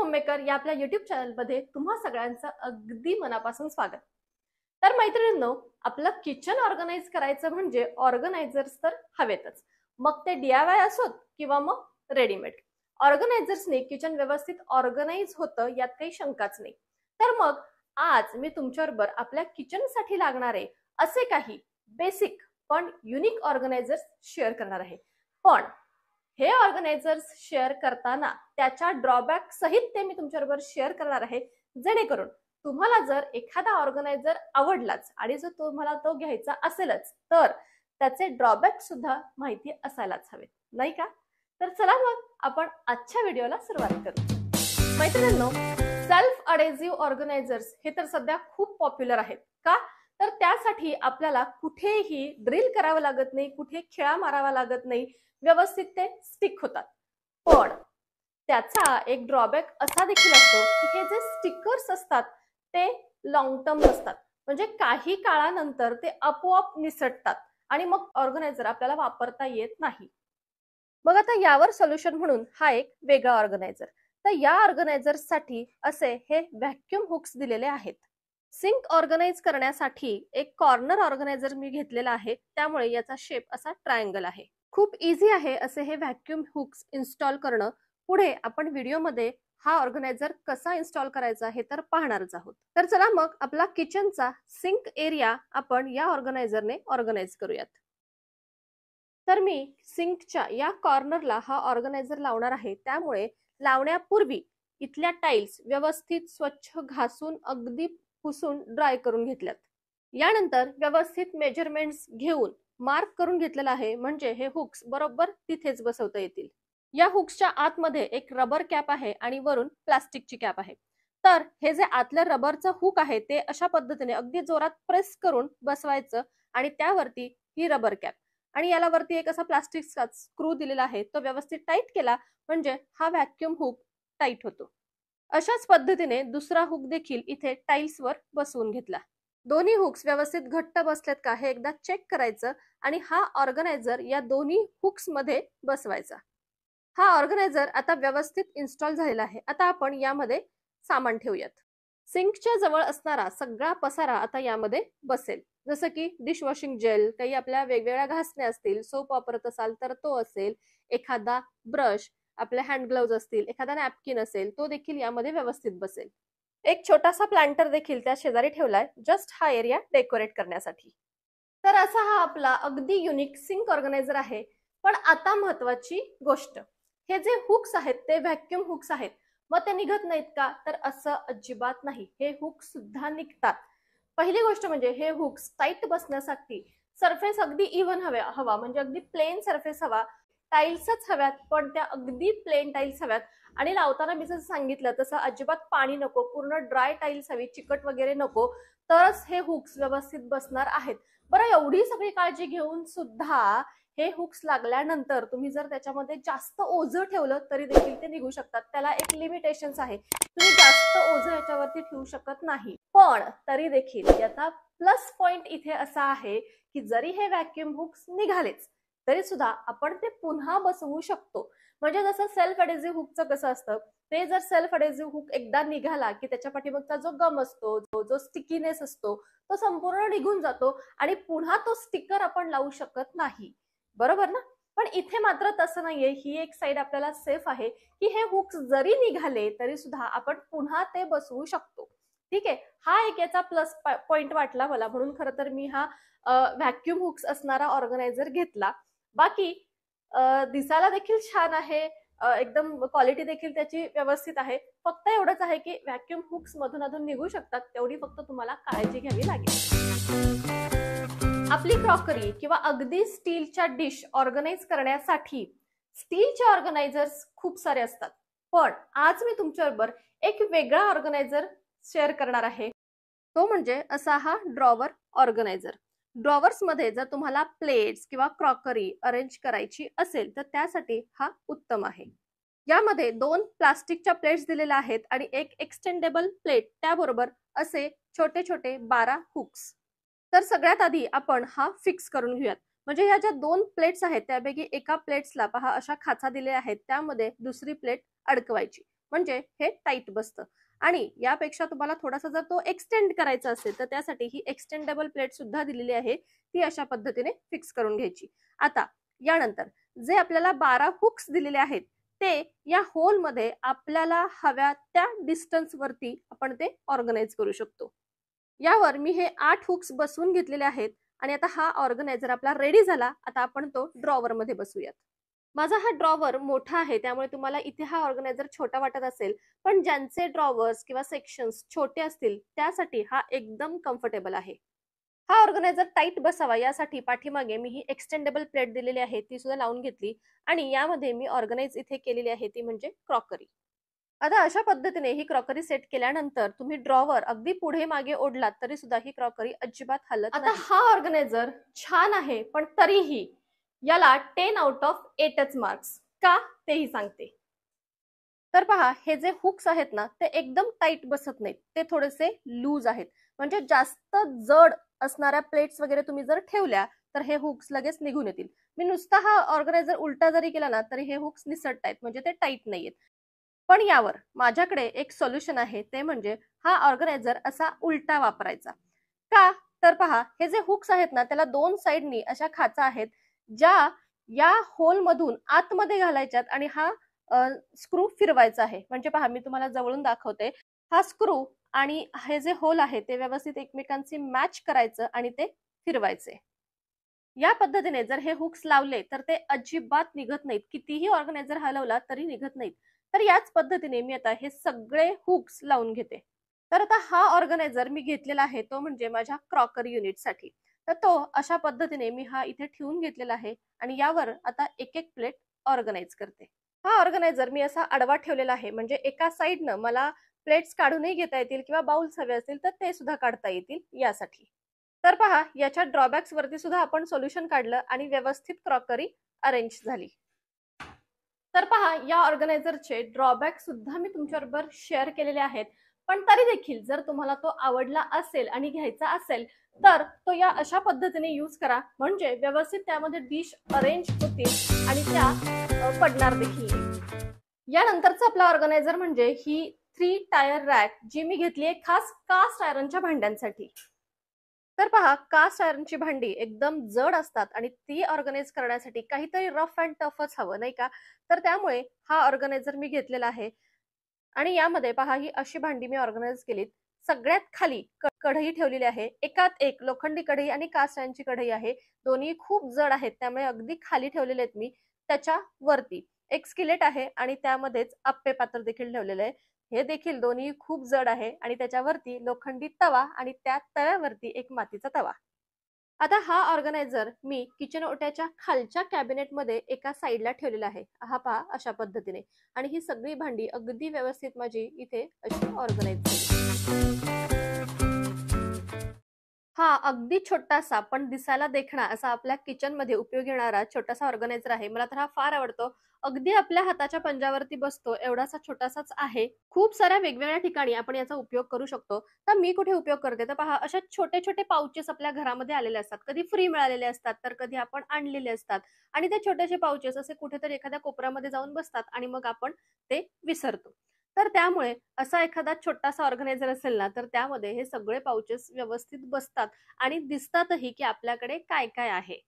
homemaker या आपल्या YouTube मध्ये तुम्हा सगळ्यांचं अगदी मनापासून स्वागत तर मैत्रिणींनो आपलं किचन ऑर्गनाइज करायचं म्हणजे ऑर्गनायझर्स तर हवेतच मग ते डीआयवाय असोत किंवा मग रेडीमेड ऑर्गनायझर्सने किचन व्यवस्थित ऑर्गनाइज होतं यात काही शंकाच नाही तर मग आज मी तुमच्याबरोबर आपल्या किचन किचनसाठी लागणारे असे काही बेसिक पण युनिक ऑर्गनायझर्स शेअर करणार आहे पण हे ऑर्गनायझर्स शेअर करताना त्याच्या ड्रॉबॅक सहित ते मी तुमच्याबरोबर शेअर करणार आहे जेणेकरून तुम्हाला जर एखादा ऑर्गनायझर आवडलाच आणि जर तुम्हाला तो घ्यायचा असेलच तर त्याचे ड्रॉबॅक सुद्धा माहिती असायलाच हवे नाही का तर चला मग आपण आजच्या व्हिडिओला सुरुवात करू मैत्रिणींनो सेल्फ अडेझिव्ह ऑर्गनायझर्स हे तर सध्या खूप पॉप्युलर आहेत का तर त्यासाठी आपल्याला कुठेही ड्रिल करावं लागत नाही कुठे खेळा मारावा लागत नाही व्यवस्थित ते स्टिक होतात पण त्याचा एक ड्रॉबॅक असा देखील असतो की हे जे स्टिकर्स असतात ते लॉंग टर्म असतात म्हणजे काही काळानंतर ते आपोआप निसटतात आणि मग ऑर्गनायझर आपल्याला वापरता येत नाही मग आता यावर सोल्युशन म्हणून हा एक वेगळा ऑर्गनायझर तर या ऑर्गनायझर साठी असे हे व्हॅक्युम हुक्स दिलेले आहेत सिंक ऑर्गनाइज करण्यासाठी एक कॉर्नर ऑर्गनायझर मी घेतलेला आहे त्यामुळे याचा शेप असा ट्रायंगल आहे खूप इझी आहे असे हे व्हॅक्युम हुक्स इन्स्टॉल करणं पुढे आपण व्हिडिओमध्ये हा ऑर्गनायझर कसा इन्स्टॉल करायचा हे तर पाहणारच आहोत तर चला मग आपला किचनचा सिंक एरिया आपण या ऑर्गनायझरने ऑर्गनाईज करूयात तर मी सिंकच्या या कॉर्नरला हा ऑर्गनायझर लावणार आहे त्यामुळे लावण्यापूर्वी इथल्या टाईल्स व्यवस्थित स्वच्छ घासून अगदी पुसून ड्राय करून घेतल्यात यानंतर व्यवस्थित मेजरमेंट्स घेऊन मार्क करून घेतलेला आहे म्हणजे हे हुक्स बरोबर तिथेच बसवता येतील या हुक्सच्या आतमध्ये एक रबर कॅप आहे आणि वरून प्लास्टिकची कॅप आहे तर हे जे आतलं रबरचं हुक आहे ते अशा पद्धतीने अगदी जोरात प्रेस करून बसवायचं आणि त्यावरती ही रबर कॅप आणि याला वरती एक असा प्लास्टिकचा स्क्रू दिलेला आहे तो व्यवस्थित टाईट केला म्हणजे हा व्हॅक्युम हुक टाईट होतो अशाच पद्धतीने दुसरा हुक देखील इथे वर बसवून घेतला दोन्ही हुक्स व्यवस्थित घट्ट बसलेत का हे एकदा चेक करायचं आणि हा ऑर्गनायझर या दोन्ही हुक्स मध्ये बसवायचा हा ऑर्गनायझर आता व्यवस्थित इन्स्टॉल झालेला आहे आता आपण यामध्ये सामान ठेवूयात सिंकच्या जवळ असणारा सगळा पसारा आता यामध्ये बसेल जसं की डिशवॉशिंग जेल काही आपल्या वेगवेगळ्या घासण्या असतील सोप वापरत असाल तर तो असेल एखादा ब्रश आपले हँड ग्लव्ज असतील एखादा नॅपकिन असेल तो देखील यामध्ये व्यवस्थित बसेल एक छोटासा प्लांटर देखील त्या शेजारी ठेवलाय जस्ट हा एरिया डेकोरेट करण्यासाठी तर असा हा आपला अगदी युनिक सिंक ऑर्गनायझर आहे पण आता महत्वाची गोष्ट हे जे हुक्स आहेत ते व्हॅक्युम हुक्स आहेत मग ते निघत नाहीत का तर असं अजिबात नाही हे हुक सुद्धा निघतात पहिली गोष्ट म्हणजे हे हुक्स टाईट बसण्यासाठी सरफेस अगदी इव्हन हव्या हवा म्हणजे अगदी प्लेन सरफेस हवा टाईल्सच हव्यात पण त्या अगदी प्लेन टाईल्स हव्यात आणि लावताना मी जसं सांगितलं तसं अजिबात पाणी नको पूर्ण ड्राय टाईल्स हवी चिकट वगैरे नको तरच हे हुक्स व्यवस्थित बसणार आहेत बरं एवढी सगळी काळजी घेऊन सुद्धा हे हुक्स लागल्यानंतर तुम्ही जर त्याच्यामध्ये जास्त ओझं ठेवलं तरी देखील ते निघू शकतात त्याला एक लिमिटेशन्स आहे तुम्ही जास्त ओझं याच्यावरती ठेवू शकत नाही पण तरी देखील याचा प्लस पॉइंट इथे असा आहे की जरी हे व्हॅक्युम हुक्स निघालेच तरी सुद्धा आपण ते पुन्हा बसवू शकतो म्हणजे जसं सेल्फ अडेझिव्ह हुकचं कसं असतं ते जर सेल्फ अडेझिव्ह हुक एकदा निघाला की त्याच्या पाठीमागचा जो गम असतो जो जो स्टिकीनेस असतो तो संपूर्ण निघून जातो आणि पुन्हा तो स्टिकर आपण लावू शकत नाही बरोबर ना पण इथे मात्र तसं नाहीये ही एक साईड आपल्याला सेफ आहे की हे हुक्स जरी निघाले तरी सुद्धा आपण पुन्हा ते बसवू शकतो ठीक आहे हा एक याचा प्लस पॉइंट वाटला मला म्हणून खरं तर मी हा व्हॅक्युम हुक्स असणारा ऑर्गनायझर घेतला बाकी दिसायला देखील छान आहे एकदम क्वालिटी देखील त्याची व्यवस्थित आहे फक्त एवढंच आहे की व्हॅक्युम हुक्स मधून अधून निघू शकतात तेवढी फक्त तुम्हाला काळजी घ्यावी लागेल आपली क्रॉकरी किंवा अगदी स्टीलच्या डिश ऑर्गनाईज करण्यासाठी स्टीलचे ऑर्गनायझर्स खूप सारे असतात पण आज मी तुमच्याबरोबर एक वेगळा ऑर्गनायझर शेअर करणार आहे तो म्हणजे असा हा ड्रॉवर ऑर्गनायझर ड्रॉवर्स मध्ये जर तुम्हाला प्लेट्स किंवा क्रॉकरी अरेंज करायची असेल तर त्यासाठी हा उत्तम आहे यामध्ये दोन प्लास्टिकच्या प्लेट्स दिलेल्या आहेत आणि एक एक्सटेंडेबल प्लेट त्याबरोबर असे छोटे छोटे बारा हुक्स तर सगळ्यात आधी आपण हा फिक्स करून घेऊयात म्हणजे ह्या ज्या दोन प्लेट्स आहेत त्यापैकी एका प्लेट्सला पहा अशा खाचा दिल्या आहेत त्यामध्ये दुसरी प्लेट अडकवायची म्हणजे हे टाईट बसतं आणि यापेक्षा तुम्हाला थोडासा जर तो एक्सटेंड करायचा असेल तर त्यासाठी ही एक्सटेंडेबल प्लेट सुद्धा दिलेली आहे ती अशा पद्धतीने फिक्स करून घ्यायची आता यानंतर जे आपल्याला बारा हुक्स दिलेले आहेत ते या होल मध्ये आपल्याला हव्या त्या डिस्टन्स वरती आपण ते ऑर्गनाईज करू शकतो यावर मी हे आठ हुक्स बसवून घेतलेले आहेत आणि आता हा ऑर्गनायझर आपला रेडी झाला आता आपण तो ड्रॉवर मध्ये बसूयात माझा हा ड्रॉवर मोठा आहे त्यामुळे तुम्हाला इथे हा ऑर्गनायझर छोटा वाटत असेल पण ज्यांचे ड्रॉवर्स किंवा सेक्शन्स छोटे असतील त्यासाठी हा एकदम कम्फर्टेबल आहे हा ऑर्गनायझर टाईट बसावा यासाठी पाठीमागे मी ही एक्सटेंडेबल प्लेट दिलेली आहे ती सुद्धा लावून घेतली आणि यामध्ये मी ऑर्गनाइज इथे केलेली आहे ती म्हणजे क्रॉकरी आता अशा पद्धतीने ही क्रॉकरी सेट केल्यानंतर तुम्ही ड्रॉवर अगदी पुढे मागे ओढलात तरी सुद्धा ही क्रॉकरी अजिबात हलत आता हा ऑर्गनायझर छान आहे पण तरीही याला टेन आउट ऑफ एटच मार्क्स का तेही सांगते तर पहा हे जे हुक्स आहेत ना ते एकदम टाईट बसत नाहीत ते थोडेसे लूज आहेत म्हणजे जास्त जड असणाऱ्या प्लेट्स वगैरे तुम्ही जर ठेवल्या तर हे हुक्स लगेच निघून येतील मी नुसता हा ऑर्गनायझर उलटा जरी केला ना तरी हे हुक्स निसटतायत म्हणजे ते टाईट नाहीयेत पण यावर माझ्याकडे एक सोल्युशन आहे ते म्हणजे हा ऑर्गनायझर असा उलटा वापरायचा का तर पहा हे जे हुक्स आहेत ना त्याला दोन साईडनी अशा खाचा आहेत ज्या या होलमधून आतमध्ये घालायच्यात आणि हा स्क्रू फिरवायचा आहे म्हणजे पहा मी तुम्हाला जवळून दाखवते हा स्क्रू आणि हे जे होल आहे ते व्यवस्थित एकमेकांची मॅच करायचं आणि ते फिरवायचे या पद्धतीने जर हे हुक्स लावले तर ते अजिबात निघत नाहीत कितीही ऑर्गनायझर हलवला तरी निघत नाहीत तर याच पद्धतीने मी आता हे सगळे हुक्स लावून घेते तर आता हा ऑर्गनायझर मी घेतलेला आहे तो म्हणजे माझ्या क्रॉकर युनिटसाठी तर तो अशा पद्धतीने मी हा इथे ठेवून घेतलेला आहे आणि यावर आता एक एक प्लेट ऑर्गनाइज करते हा ऑर्गनायझर मी असा आडवा ठेवलेला आहे म्हणजे एका साईडनं मला प्लेट्स काढूनही घेता येतील किंवा बाउल्स हवे असतील तर ते सुद्धा काढता येतील यासाठी तर पहा याच्या ड्रॉबॅक्स वरती सुद्धा आपण सोल्युशन काढलं आणि व्यवस्थित क्रॉकरी अरेंज झाली तर पहा या ऑर्गनायझरचे ड्रॉबॅक सुद्धा मी तुमच्याबरोबर शेअर केलेले आहेत पण तरी देखील जर तुम्हाला तो आवडला असेल आणि घ्यायचा असेल तर तो या अशा पद्धतीने यूज करा म्हणजे व्यवस्थित त्यामध्ये डिश अरेंज होतील आणि त्या पडणार देखील यानंतरचा आपला ऑर्गनायझर म्हणजे ही थ्री टायर रॅक जी मी घेतली आहे खास कास्ट आयरनच्या भांड्यांसाठी तर पहा कास्ट आयरनची भांडी एकदम जड असतात आणि ती ऑर्गनाईज करण्यासाठी काहीतरी रफ अँड टफच हवं नाही का तर त्यामुळे हा ऑर्गनायझर मी घेतलेला आहे आणि यामध्ये पहा ही अशी भांडी मी ऑर्गनाइज केलीत सगळ्यात खाली कढई ठेवलेली आहे एकात एक लोखंडी कढई आणि कासऱ्यांची कढई आहे दोन्ही खूप जड आहेत त्यामुळे अगदी खाली ठेवलेले आहेत मी त्याच्या वरती एक स्किलेट आहे आणि त्यामध्येच आप्पे पात्र देखील ठेवलेलं आहे हे देखील दोन्ही खूप जड आहे आणि त्याच्यावरती लोखंडी तवा आणि त्या तव्यावरती एक मातीचा तवा आता हा ऑर्गनायझर मी किचन ओट्याच्या खालच्या कॅबिनेटमध्ये एका साईडला ठेवलेला आहे हा पहा अशा पद्धतीने आणि ही सगळी भांडी अगदी व्यवस्थित माझी इथे अशी ऑर्गनाईज हा अगदी छोटासा पण दिसायला देखणा असा आपल्या किचन मध्ये उपयोग येणारा छोटासा ऑर्गनायझर आहे मला तर हा फार आवडतो अगदी आपल्या हाताच्या पंजावरती बसतो एवढासा छोटासाच आहे खूप साऱ्या वेगवेगळ्या ठिकाणी आपण याचा उपयोग करू शकतो तर मी कुठे उपयोग करते तर पहा अशा छोटे छोटे पाऊचेस आपल्या घरामध्ये आलेले असतात कधी फ्री मिळालेले असतात तर कधी आपण आणलेले असतात आणि ते छोटेसे पाऊचेस असे कुठेतरी एखाद्या कोपऱ्यामध्ये जाऊन बसतात आणि मग आपण ते विसरतो तर त्यामुळे असा एखादा छोटासा ऑर्गनायझर असेल ना तर त्यामध्ये हे सगळे पाउचेस व्यवस्थित बसतात आणि दिसतातही की आपल्याकडे काय काय आहे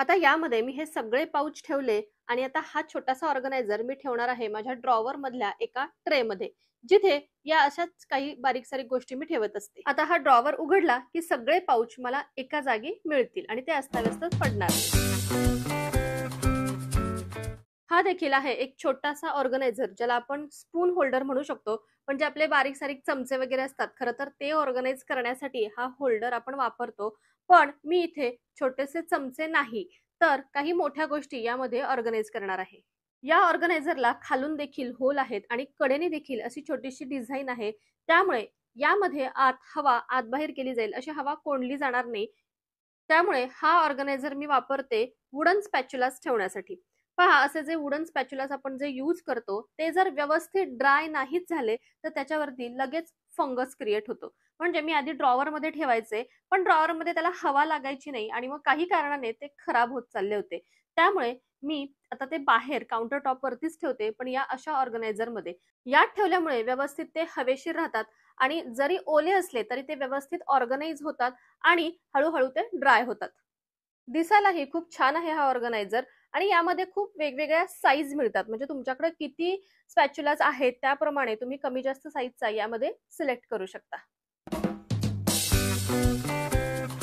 आता यामध्ये मी हे सगळे पाऊच ठेवले आणि आता हा छोटासा ऑर्गनायझर मी ठेवणार आहे माझ्या ड्रॉवर मधल्या एका ट्रे मध्ये जिथे या अशाच काही बारीक सारीक गोष्टी मी ठेवत असते आता हा ड्रॉवर उघडला की सगळे पाऊच मला एका जागी मिळतील आणि ते अस्ताव्यस्तच पडणार हा देखील आहे एक छोटासा ऑर्गनायझर ज्याला आपण स्पून होल्डर म्हणू शकतो पण जे आपले बारीक सारीक चमचे वगैरे असतात खरं तर ते ऑर्गनाईज करण्यासाठी हा होल्डर आपण वापरतो पण मी इथे छोटेसे चमचे नाही तर काही मोठ्या गोष्टी यामध्ये ऑर्गनाईज करणार आहे या ऑर्गनायझरला खालून देखील होल आहेत आणि कडेने देखील अशी छोटीशी डिझाईन आहे त्यामुळे यामध्ये आत हवा आत बाहेर केली जाईल अशी हवा कोंडली जाणार नाही त्यामुळे हा ऑर्गनायझर मी वापरते वुडन स्पॅच्युलास ठेवण्यासाठी पहा असे जे वुडन स्पॅच्युलास आपण जे यूज करतो ते जर व्यवस्थित ड्राय नाहीच झाले तर त्याच्यावरती लगेच फंगस क्रिएट होतो म्हणजे मी आधी ड्रॉवर मध्ये ठेवायचे पण ड्रॉवर मध्ये त्याला हवा लागायची नाही आणि मग काही कारणाने ते खराब होत चालले होते त्यामुळे मी आता ते बाहेर काउंटर टॉप वरतीच ठेवते पण या अशा मध्ये यात ठेवल्यामुळे व्यवस्थित ते हवेशीर राहतात आणि जरी ओले असले तरी ते व्यवस्थित ऑर्गनाईज होतात आणि हळूहळू ते ड्राय होतात दिसायलाही खूप छान आहे हा ऑर्गनायझर आणि यामध्ये खूप वेगवेगळ्या साईज मिळतात म्हणजे तुमच्याकडे किती स्पॅच्युलाज आहेत त्याप्रमाणे तुम्ही कमी जास्त साईजचा यामध्ये सिलेक्ट करू शकता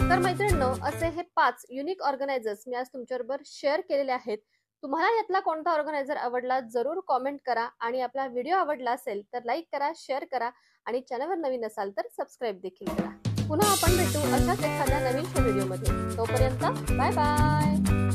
तर मैत्रिणींनो असे हे पाच युनिक ऑर्गनायझर्स मी आज तुमच्याबरोबर शेअर केलेले आहेत तुम्हाला यातला कोणता ऑर्गनायझर आवडला जरूर कॉमेंट करा आणि आपला व्हिडिओ आवडला असेल तर लाईक करा शेअर करा आणि चॅनलवर नवीन असाल तर सबस्क्राईब देखील करा पुन्हा आपण भेटू अशाच एखाद्या नवीन व्हिडिओमध्ये तोपर्यंत बाय बाय